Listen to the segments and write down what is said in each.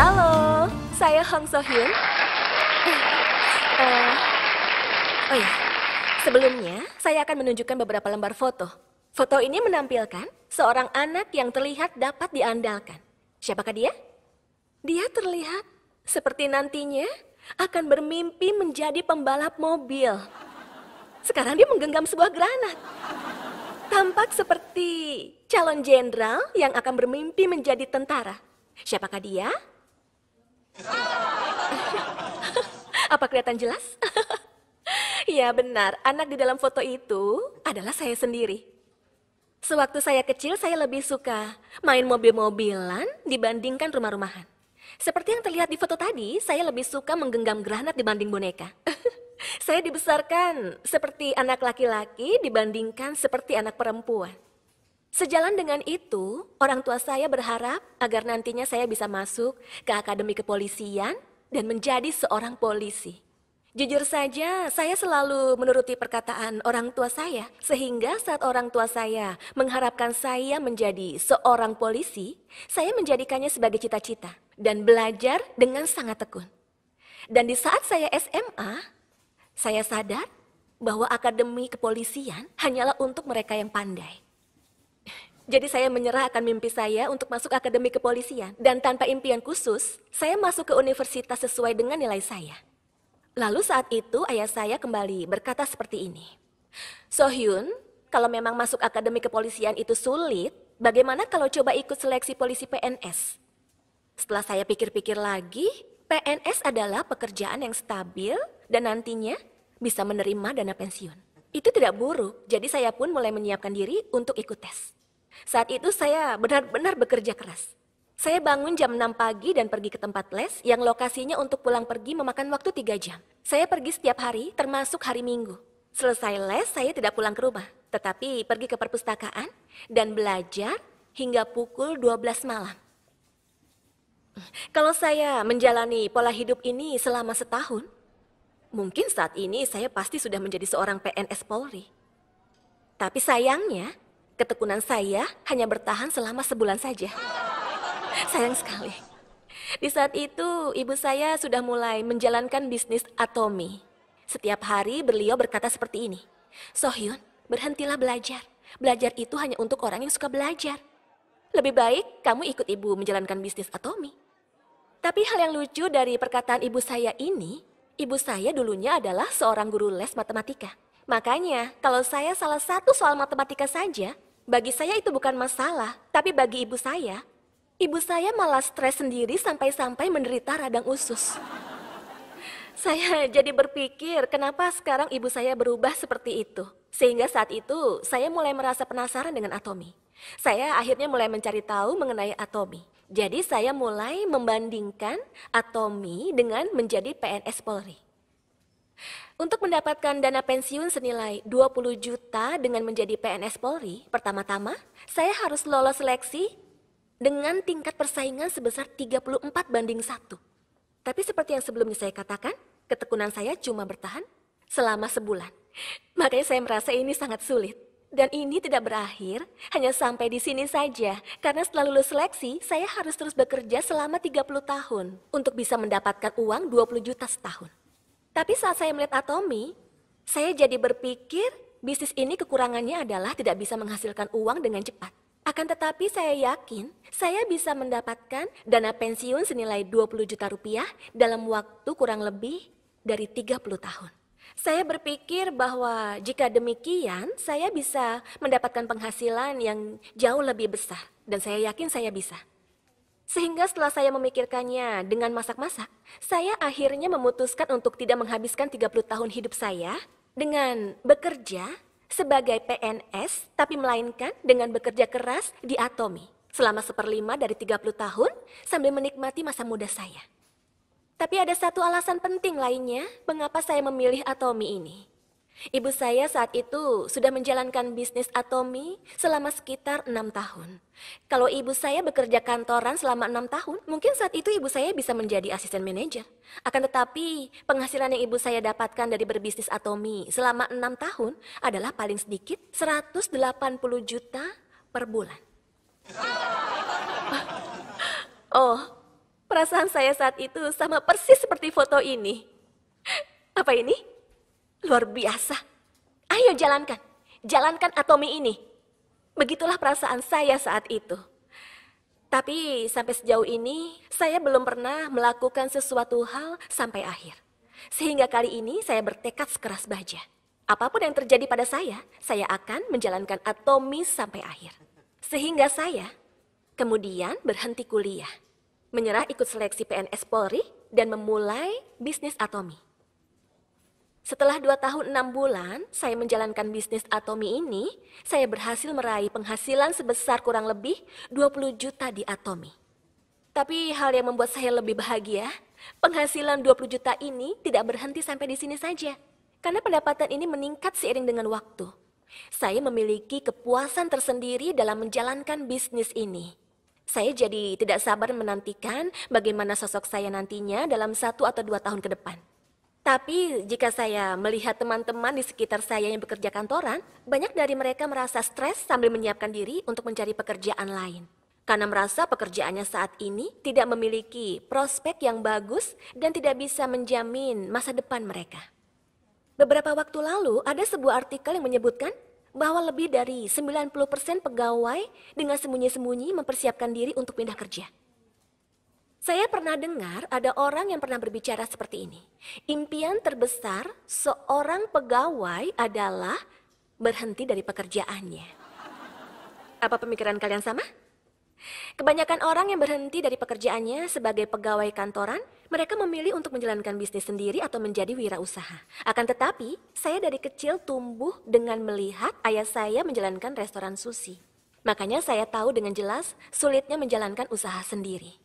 Halo, saya Hong Sohyun. Uh, oh ya, sebelumnya saya akan menunjukkan beberapa lembar foto. Foto ini menampilkan seorang anak yang terlihat dapat diandalkan. Siapakah dia? Dia terlihat seperti nantinya akan bermimpi menjadi pembalap mobil. Sekarang dia menggenggam sebuah granat. Tampak seperti calon jenderal yang akan bermimpi menjadi tentara. Siapakah dia? Apa kelihatan jelas? ya benar, anak di dalam foto itu adalah saya sendiri. Sewaktu saya kecil saya lebih suka main mobil-mobilan dibandingkan rumah-rumahan. Seperti yang terlihat di foto tadi, saya lebih suka menggenggam granat dibanding boneka. saya dibesarkan seperti anak laki-laki dibandingkan seperti anak perempuan. Sejalan dengan itu, orang tua saya berharap agar nantinya saya bisa masuk ke Akademi Kepolisian dan menjadi seorang polisi. Jujur saja, saya selalu menuruti perkataan orang tua saya, sehingga saat orang tua saya mengharapkan saya menjadi seorang polisi, saya menjadikannya sebagai cita-cita dan belajar dengan sangat tekun. Dan di saat saya SMA, saya sadar bahwa akademi kepolisian hanyalah untuk mereka yang pandai. Jadi saya menyerah akan mimpi saya untuk masuk akademi kepolisian. Dan tanpa impian khusus, saya masuk ke universitas sesuai dengan nilai saya. Lalu saat itu ayah saya kembali berkata seperti ini. So Hyun, kalau memang masuk akademi kepolisian itu sulit, bagaimana kalau coba ikut seleksi polisi PNS? Setelah saya pikir-pikir lagi, PNS adalah pekerjaan yang stabil dan nantinya bisa menerima dana pensiun. Itu tidak buruk, jadi saya pun mulai menyiapkan diri untuk ikut tes. Saat itu saya benar-benar bekerja keras. Saya bangun jam 6 pagi dan pergi ke tempat les yang lokasinya untuk pulang pergi memakan waktu 3 jam. Saya pergi setiap hari termasuk hari Minggu. Selesai les saya tidak pulang ke rumah, tetapi pergi ke perpustakaan dan belajar hingga pukul 12 malam. Kalau saya menjalani pola hidup ini selama setahun, mungkin saat ini saya pasti sudah menjadi seorang PNS Polri. Tapi sayangnya, Ketekunan saya hanya bertahan selama sebulan saja. Sayang sekali. Di saat itu, ibu saya sudah mulai menjalankan bisnis Atomi. Setiap hari beliau berkata seperti ini, Sohyun, berhentilah belajar. Belajar itu hanya untuk orang yang suka belajar. Lebih baik kamu ikut ibu menjalankan bisnis Atomi. Tapi hal yang lucu dari perkataan ibu saya ini, ibu saya dulunya adalah seorang guru les matematika. Makanya, kalau saya salah satu soal matematika saja, bagi saya itu bukan masalah, tapi bagi ibu saya, ibu saya malah stres sendiri sampai-sampai menderita radang usus. Saya jadi berpikir kenapa sekarang ibu saya berubah seperti itu. Sehingga saat itu saya mulai merasa penasaran dengan Atomi. Saya akhirnya mulai mencari tahu mengenai Atomi. Jadi saya mulai membandingkan Atomi dengan menjadi PNS Polri. Untuk mendapatkan dana pensiun senilai 20 juta dengan menjadi PNS Polri, pertama-tama saya harus lolos seleksi dengan tingkat persaingan sebesar 34 banding 1. Tapi seperti yang sebelumnya saya katakan, ketekunan saya cuma bertahan selama sebulan. Makanya saya merasa ini sangat sulit. Dan ini tidak berakhir, hanya sampai di sini saja. Karena setelah lulus seleksi, saya harus terus bekerja selama 30 tahun untuk bisa mendapatkan uang 20 juta setahun. Tapi saat saya melihat Atomi, saya jadi berpikir bisnis ini kekurangannya adalah tidak bisa menghasilkan uang dengan cepat. Akan tetapi saya yakin saya bisa mendapatkan dana pensiun senilai 20 juta rupiah dalam waktu kurang lebih dari 30 tahun. Saya berpikir bahwa jika demikian saya bisa mendapatkan penghasilan yang jauh lebih besar dan saya yakin saya bisa. Sehingga setelah saya memikirkannya dengan masak-masak, saya akhirnya memutuskan untuk tidak menghabiskan 30 tahun hidup saya dengan bekerja sebagai PNS, tapi melainkan dengan bekerja keras di Atomi selama seperlima dari 30 tahun sambil menikmati masa muda saya. Tapi ada satu alasan penting lainnya mengapa saya memilih Atomi ini. Ibu saya saat itu sudah menjalankan bisnis Atomi selama sekitar enam tahun. Kalau ibu saya bekerja kantoran selama enam tahun, mungkin saat itu ibu saya bisa menjadi asisten manajer. Akan tetapi, penghasilan yang ibu saya dapatkan dari berbisnis Atomi selama enam tahun adalah paling sedikit 180 juta per bulan. Oh, perasaan saya saat itu sama persis seperti foto ini. Apa ini? Luar biasa. Ayo jalankan. Jalankan atomi ini. Begitulah perasaan saya saat itu. Tapi sampai sejauh ini, saya belum pernah melakukan sesuatu hal sampai akhir. Sehingga kali ini saya bertekad sekeras baja. Apapun yang terjadi pada saya, saya akan menjalankan atomi sampai akhir. Sehingga saya kemudian berhenti kuliah, menyerah ikut seleksi PNS Polri, dan memulai bisnis atomi. Setelah dua tahun enam bulan saya menjalankan bisnis Atomi ini, saya berhasil meraih penghasilan sebesar kurang lebih 20 juta di Atomi. Tapi hal yang membuat saya lebih bahagia, penghasilan 20 juta ini tidak berhenti sampai di sini saja. Karena pendapatan ini meningkat seiring dengan waktu. Saya memiliki kepuasan tersendiri dalam menjalankan bisnis ini. Saya jadi tidak sabar menantikan bagaimana sosok saya nantinya dalam satu atau dua tahun ke depan. Tapi jika saya melihat teman-teman di sekitar saya yang bekerja kantoran, banyak dari mereka merasa stres sambil menyiapkan diri untuk mencari pekerjaan lain. Karena merasa pekerjaannya saat ini tidak memiliki prospek yang bagus dan tidak bisa menjamin masa depan mereka. Beberapa waktu lalu ada sebuah artikel yang menyebutkan bahwa lebih dari 90% pegawai dengan sembunyi-sembunyi mempersiapkan diri untuk pindah kerja. Saya pernah dengar ada orang yang pernah berbicara seperti ini. Impian terbesar seorang pegawai adalah berhenti dari pekerjaannya. Apa pemikiran kalian sama? Kebanyakan orang yang berhenti dari pekerjaannya sebagai pegawai kantoran, mereka memilih untuk menjalankan bisnis sendiri atau menjadi wirausaha. Akan tetapi, saya dari kecil tumbuh dengan melihat ayah saya menjalankan restoran sushi. Makanya saya tahu dengan jelas sulitnya menjalankan usaha sendiri.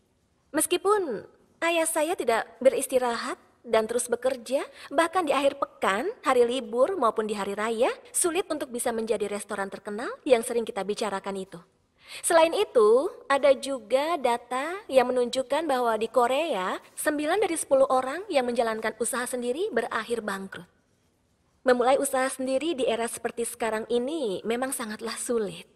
Meskipun ayah saya tidak beristirahat dan terus bekerja, bahkan di akhir pekan, hari libur maupun di hari raya, sulit untuk bisa menjadi restoran terkenal yang sering kita bicarakan itu. Selain itu, ada juga data yang menunjukkan bahwa di Korea, 9 dari 10 orang yang menjalankan usaha sendiri berakhir bangkrut. Memulai usaha sendiri di era seperti sekarang ini memang sangatlah sulit.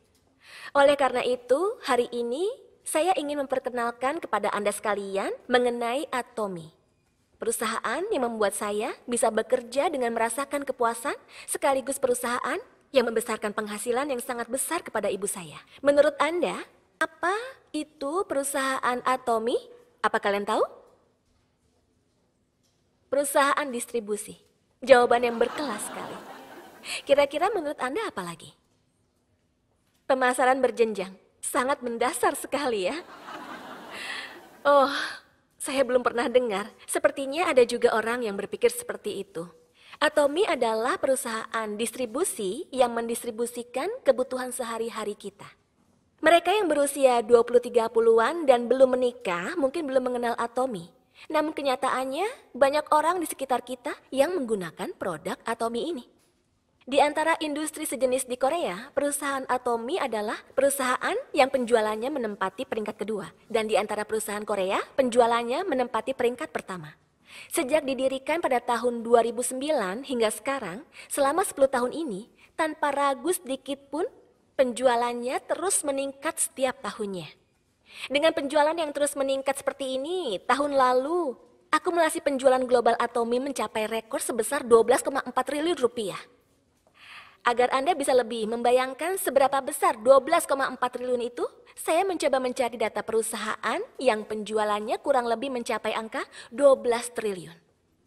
Oleh karena itu, hari ini saya ingin memperkenalkan kepada Anda sekalian mengenai Atomi. Perusahaan yang membuat saya bisa bekerja dengan merasakan kepuasan, sekaligus perusahaan yang membesarkan penghasilan yang sangat besar kepada ibu saya. Menurut Anda, apa itu perusahaan Atomi? Apa kalian tahu? Perusahaan distribusi. Jawaban yang berkelas sekali. Kira-kira menurut Anda apa lagi? Pemasaran berjenjang. Sangat mendasar sekali ya. Oh, saya belum pernah dengar. Sepertinya ada juga orang yang berpikir seperti itu. Atomi adalah perusahaan distribusi yang mendistribusikan kebutuhan sehari-hari kita. Mereka yang berusia 20-30-an dan belum menikah mungkin belum mengenal Atomi. Namun kenyataannya banyak orang di sekitar kita yang menggunakan produk Atomi ini. Di antara industri sejenis di Korea, perusahaan Atomi adalah perusahaan yang penjualannya menempati peringkat kedua. Dan di antara perusahaan Korea, penjualannya menempati peringkat pertama. Sejak didirikan pada tahun 2009 hingga sekarang, selama 10 tahun ini, tanpa ragu sedikit pun, penjualannya terus meningkat setiap tahunnya. Dengan penjualan yang terus meningkat seperti ini, tahun lalu akumulasi penjualan global Atomi mencapai rekor sebesar 12,4 triliun rupiah. Agar Anda bisa lebih membayangkan seberapa besar 12,4 triliun itu, saya mencoba mencari data perusahaan yang penjualannya kurang lebih mencapai angka 12 triliun.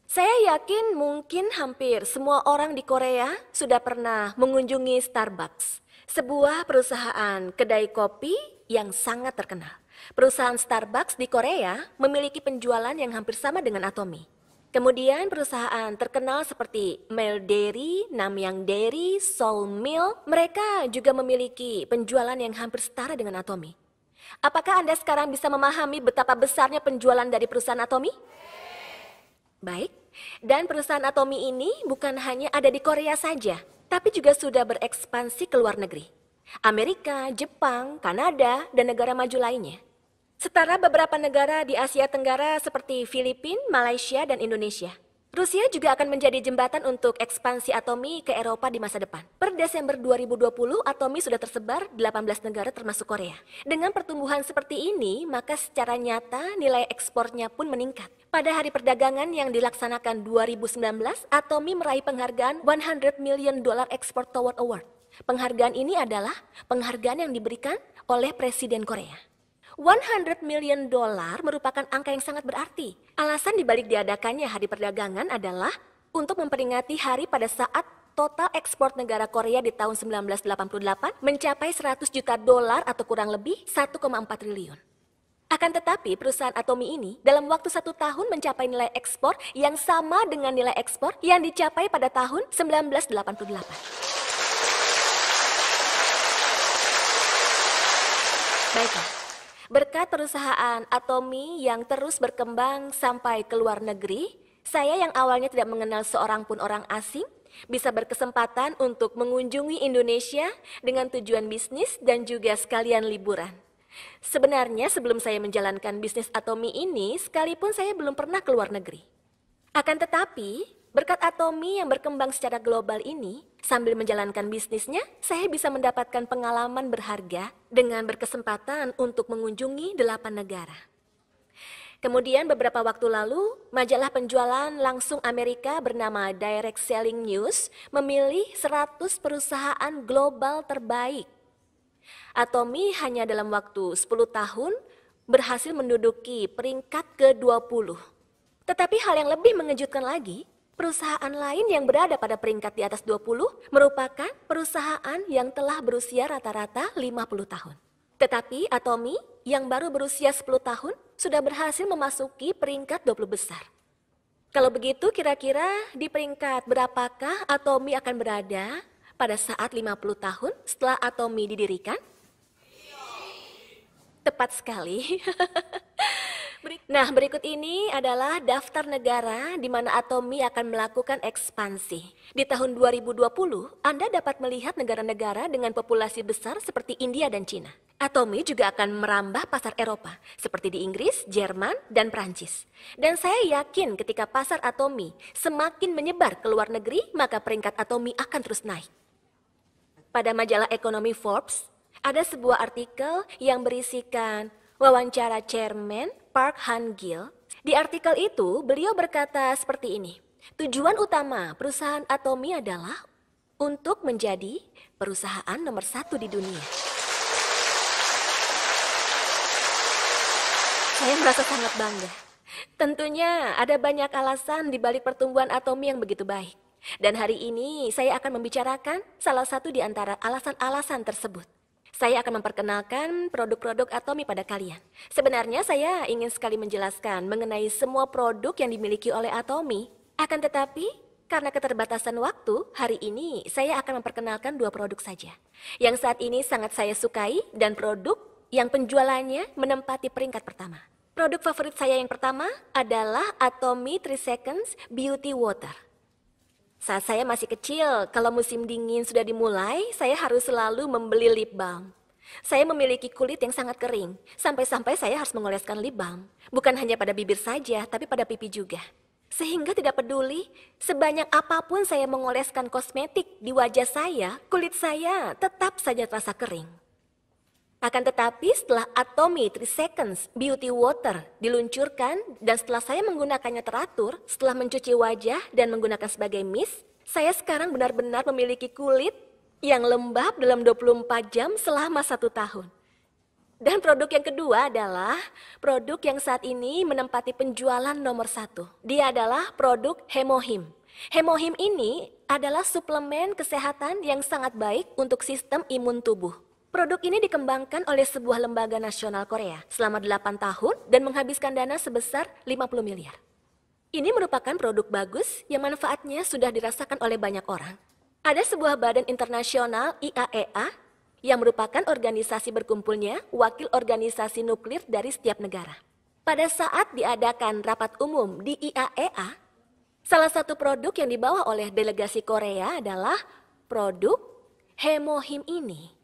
Saya yakin mungkin hampir semua orang di Korea sudah pernah mengunjungi Starbucks, sebuah perusahaan kedai kopi yang sangat terkenal. Perusahaan Starbucks di Korea memiliki penjualan yang hampir sama dengan Atomi. Kemudian perusahaan terkenal seperti Mel Dairy, Namyang Dairy, Soul Mill, mereka juga memiliki penjualan yang hampir setara dengan Atomi. Apakah Anda sekarang bisa memahami betapa besarnya penjualan dari perusahaan Atomi? Baik, dan perusahaan Atomi ini bukan hanya ada di Korea saja, tapi juga sudah berekspansi ke luar negeri. Amerika, Jepang, Kanada, dan negara maju lainnya setara beberapa negara di Asia Tenggara seperti Filipina, Malaysia, dan Indonesia. Rusia juga akan menjadi jembatan untuk ekspansi Atomi ke Eropa di masa depan. Per Desember 2020, Atomi sudah tersebar 18 negara termasuk Korea. Dengan pertumbuhan seperti ini, maka secara nyata nilai ekspornya pun meningkat. Pada hari perdagangan yang dilaksanakan 2019, Atomi meraih penghargaan 100 million dollar export toward award. Penghargaan ini adalah penghargaan yang diberikan oleh Presiden Korea. 100 million dolar merupakan angka yang sangat berarti. Alasan dibalik diadakannya hari perdagangan adalah untuk memperingati hari pada saat total ekspor negara Korea di tahun 1988 mencapai 100 juta dolar atau kurang lebih 1,4 triliun. Akan tetapi perusahaan Atomi ini dalam waktu satu tahun mencapai nilai ekspor yang sama dengan nilai ekspor yang dicapai pada tahun 1988. Baiklah, Berkat perusahaan Atomi yang terus berkembang sampai ke luar negeri, saya yang awalnya tidak mengenal seorang pun orang asing bisa berkesempatan untuk mengunjungi Indonesia dengan tujuan bisnis dan juga sekalian liburan. Sebenarnya sebelum saya menjalankan bisnis Atomi ini, sekalipun saya belum pernah ke luar negeri. Akan tetapi, Berkat Atomi yang berkembang secara global ini, sambil menjalankan bisnisnya, saya bisa mendapatkan pengalaman berharga dengan berkesempatan untuk mengunjungi delapan negara. Kemudian beberapa waktu lalu, majalah penjualan langsung Amerika bernama Direct Selling News memilih 100 perusahaan global terbaik. Atomi hanya dalam waktu 10 tahun berhasil menduduki peringkat ke-20. Tetapi hal yang lebih mengejutkan lagi, perusahaan lain yang berada pada peringkat di atas 20 merupakan perusahaan yang telah berusia rata-rata 50 tahun. Tetapi Atomi yang baru berusia 10 tahun sudah berhasil memasuki peringkat 20 besar. Kalau begitu kira-kira di peringkat berapakah Atomi akan berada pada saat 50 tahun setelah Atomi didirikan? Tepat sekali. Nah, berikut ini adalah daftar negara di mana Atomi akan melakukan ekspansi. Di tahun 2020, Anda dapat melihat negara-negara dengan populasi besar seperti India dan Cina. Atomi juga akan merambah pasar Eropa, seperti di Inggris, Jerman, dan Prancis. Dan saya yakin ketika pasar Atomi semakin menyebar ke luar negeri, maka peringkat Atomi akan terus naik. Pada majalah ekonomi Forbes, ada sebuah artikel yang berisikan wawancara Chairman Park Han Gil, di artikel itu beliau berkata seperti ini. Tujuan utama perusahaan Atomi adalah untuk menjadi perusahaan nomor satu di dunia. Saya merasa sangat bangga. Tentunya ada banyak alasan di balik pertumbuhan Atomi yang begitu baik. Dan hari ini saya akan membicarakan salah satu di antara alasan-alasan tersebut. Saya akan memperkenalkan produk-produk Atomi pada kalian. Sebenarnya saya ingin sekali menjelaskan mengenai semua produk yang dimiliki oleh Atomi. Akan tetapi, karena keterbatasan waktu, hari ini saya akan memperkenalkan dua produk saja. Yang saat ini sangat saya sukai dan produk yang penjualannya menempati peringkat pertama. Produk favorit saya yang pertama adalah Atomi 3 Seconds Beauty Water. Saat saya masih kecil, kalau musim dingin sudah dimulai, saya harus selalu membeli lip balm. Saya memiliki kulit yang sangat kering, sampai-sampai saya harus mengoleskan lip balm. Bukan hanya pada bibir saja, tapi pada pipi juga. Sehingga tidak peduli, sebanyak apapun saya mengoleskan kosmetik di wajah saya, kulit saya tetap saja terasa kering. Akan tetapi setelah Atomy 3 Seconds Beauty Water diluncurkan dan setelah saya menggunakannya teratur, setelah mencuci wajah dan menggunakan sebagai mist, saya sekarang benar-benar memiliki kulit yang lembab dalam 24 jam selama satu tahun. Dan produk yang kedua adalah produk yang saat ini menempati penjualan nomor satu. Dia adalah produk Hemohim. Hemohim ini adalah suplemen kesehatan yang sangat baik untuk sistem imun tubuh. Produk ini dikembangkan oleh sebuah lembaga nasional Korea selama 8 tahun dan menghabiskan dana sebesar 50 miliar. Ini merupakan produk bagus yang manfaatnya sudah dirasakan oleh banyak orang. Ada sebuah badan internasional IAEA e yang merupakan organisasi berkumpulnya wakil organisasi nuklir dari setiap negara. Pada saat diadakan rapat umum di IAEA, e salah satu produk yang dibawa oleh delegasi Korea adalah produk Hemohim ini.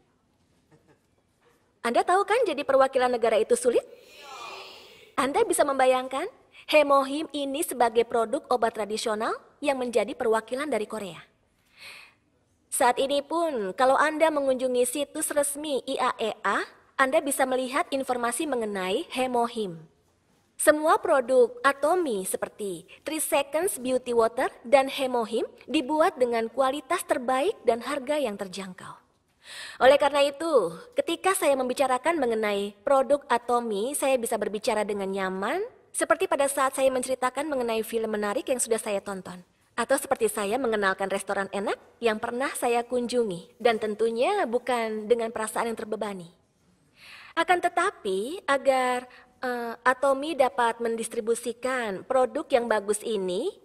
Anda tahu kan jadi perwakilan negara itu sulit? Anda bisa membayangkan hemohim ini sebagai produk obat tradisional yang menjadi perwakilan dari Korea. Saat ini pun kalau Anda mengunjungi situs resmi IAEA, e Anda bisa melihat informasi mengenai hemohim. Semua produk atomi seperti Three Seconds Beauty Water dan Hemohim dibuat dengan kualitas terbaik dan harga yang terjangkau. Oleh karena itu, ketika saya membicarakan mengenai produk Atomi, saya bisa berbicara dengan nyaman, seperti pada saat saya menceritakan mengenai film menarik yang sudah saya tonton. Atau seperti saya mengenalkan restoran enak yang pernah saya kunjungi, dan tentunya bukan dengan perasaan yang terbebani. Akan tetapi, agar uh, Atomi dapat mendistribusikan produk yang bagus ini,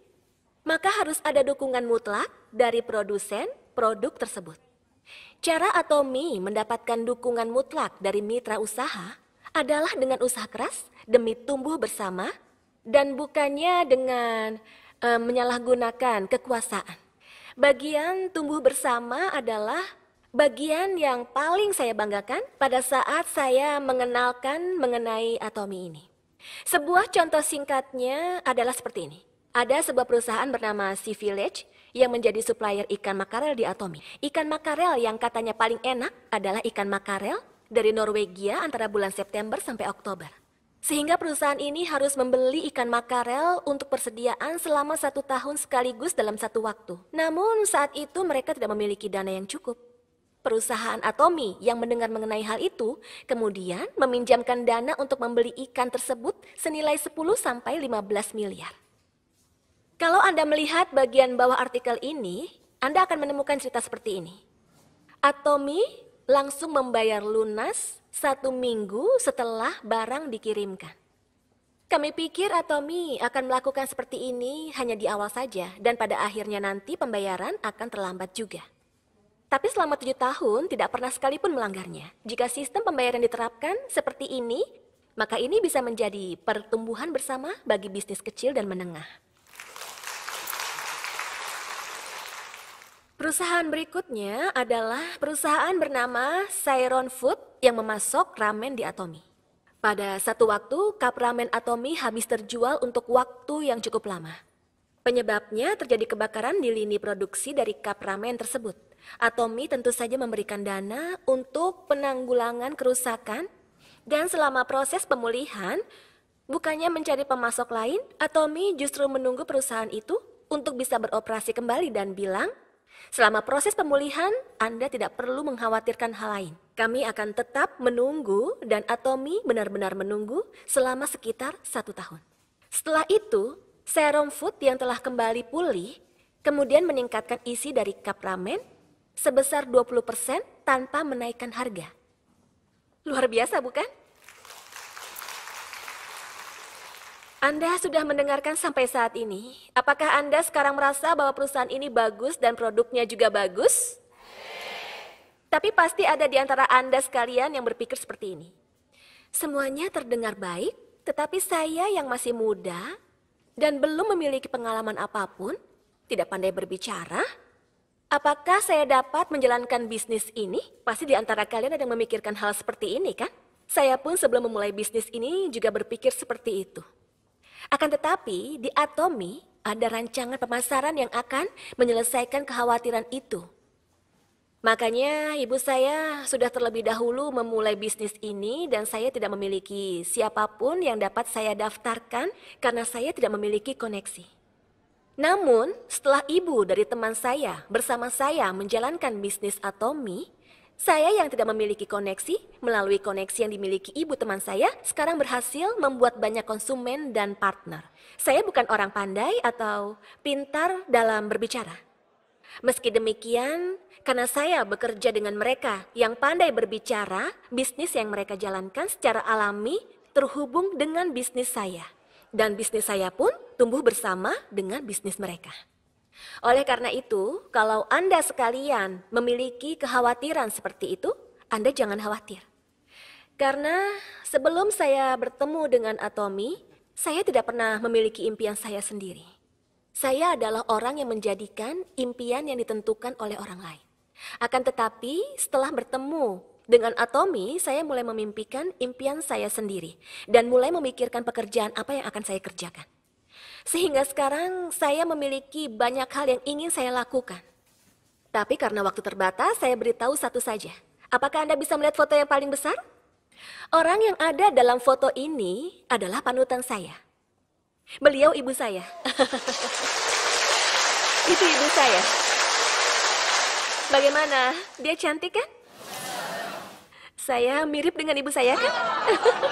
maka harus ada dukungan mutlak dari produsen produk tersebut. Cara Atomi mendapatkan dukungan mutlak dari mitra usaha adalah dengan usaha keras demi tumbuh bersama dan bukannya dengan e, menyalahgunakan kekuasaan. Bagian tumbuh bersama adalah bagian yang paling saya banggakan pada saat saya mengenalkan mengenai Atomi ini. Sebuah contoh singkatnya adalah seperti ini. Ada sebuah perusahaan bernama Sea Village yang menjadi supplier ikan makarel di Atomi. Ikan makarel yang katanya paling enak adalah ikan makarel dari Norwegia antara bulan September sampai Oktober. Sehingga perusahaan ini harus membeli ikan makarel untuk persediaan selama satu tahun sekaligus dalam satu waktu. Namun saat itu mereka tidak memiliki dana yang cukup. Perusahaan Atomi yang mendengar mengenai hal itu kemudian meminjamkan dana untuk membeli ikan tersebut senilai 10 sampai 15 miliar. Kalau Anda melihat bagian bawah artikel ini, Anda akan menemukan cerita seperti ini. Atomi langsung membayar lunas satu minggu setelah barang dikirimkan. Kami pikir Atomi akan melakukan seperti ini hanya di awal saja dan pada akhirnya nanti pembayaran akan terlambat juga. Tapi selama tujuh tahun tidak pernah sekalipun melanggarnya. Jika sistem pembayaran diterapkan seperti ini, maka ini bisa menjadi pertumbuhan bersama bagi bisnis kecil dan menengah. Perusahaan berikutnya adalah perusahaan bernama Sairon Food yang memasok ramen di Atomi. Pada satu waktu, kap ramen Atomi habis terjual untuk waktu yang cukup lama. Penyebabnya terjadi kebakaran di lini produksi dari kap ramen tersebut. Atomi tentu saja memberikan dana untuk penanggulangan kerusakan dan selama proses pemulihan, bukannya mencari pemasok lain, Atomi justru menunggu perusahaan itu untuk bisa beroperasi kembali dan bilang, Selama proses pemulihan, Anda tidak perlu mengkhawatirkan hal lain. Kami akan tetap menunggu dan Atomi benar-benar menunggu selama sekitar satu tahun. Setelah itu, serum food yang telah kembali pulih kemudian meningkatkan isi dari cup ramen sebesar 20% tanpa menaikkan harga. Luar biasa bukan? Anda sudah mendengarkan sampai saat ini. Apakah Anda sekarang merasa bahwa perusahaan ini bagus dan produknya juga bagus? Tapi pasti ada di antara Anda sekalian yang berpikir seperti ini. Semuanya terdengar baik, tetapi saya yang masih muda dan belum memiliki pengalaman apapun, tidak pandai berbicara, apakah saya dapat menjalankan bisnis ini? Pasti di antara kalian ada yang memikirkan hal seperti ini kan? Saya pun sebelum memulai bisnis ini juga berpikir seperti itu. Akan tetapi, di Atomi ada rancangan pemasaran yang akan menyelesaikan kekhawatiran itu. Makanya ibu saya sudah terlebih dahulu memulai bisnis ini dan saya tidak memiliki siapapun yang dapat saya daftarkan karena saya tidak memiliki koneksi. Namun setelah ibu dari teman saya bersama saya menjalankan bisnis Atomi, saya yang tidak memiliki koneksi, melalui koneksi yang dimiliki ibu teman saya, sekarang berhasil membuat banyak konsumen dan partner. Saya bukan orang pandai atau pintar dalam berbicara. Meski demikian, karena saya bekerja dengan mereka yang pandai berbicara, bisnis yang mereka jalankan secara alami terhubung dengan bisnis saya. Dan bisnis saya pun tumbuh bersama dengan bisnis mereka. Oleh karena itu, kalau Anda sekalian memiliki kekhawatiran seperti itu, Anda jangan khawatir. Karena sebelum saya bertemu dengan Atomi, saya tidak pernah memiliki impian saya sendiri. Saya adalah orang yang menjadikan impian yang ditentukan oleh orang lain. Akan tetapi, setelah bertemu dengan Atomi, saya mulai memimpikan impian saya sendiri dan mulai memikirkan pekerjaan apa yang akan saya kerjakan. Sehingga sekarang saya memiliki banyak hal yang ingin saya lakukan. Tapi karena waktu terbatas, saya beritahu satu saja. Apakah Anda bisa melihat foto yang paling besar? Orang yang ada dalam foto ini adalah panutan saya. Beliau ibu saya. Itu ibu saya. Bagaimana? Dia cantik kan? Saya mirip dengan ibu saya kan?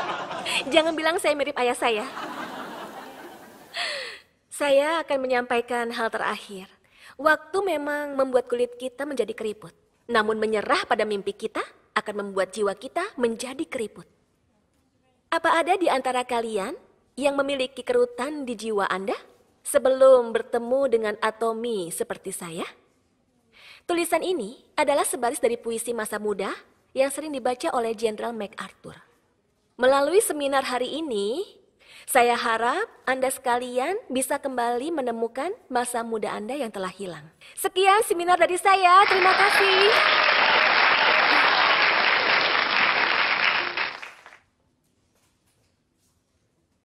Jangan bilang saya mirip ayah saya. Saya akan menyampaikan hal terakhir. Waktu memang membuat kulit kita menjadi keriput. Namun menyerah pada mimpi kita akan membuat jiwa kita menjadi keriput. Apa ada di antara kalian yang memiliki kerutan di jiwa Anda sebelum bertemu dengan atomi seperti saya? Tulisan ini adalah sebaris dari puisi masa muda yang sering dibaca oleh Jenderal MacArthur. Melalui seminar hari ini, saya harap Anda sekalian bisa kembali menemukan masa muda Anda yang telah hilang. Sekian seminar dari saya. Terima kasih.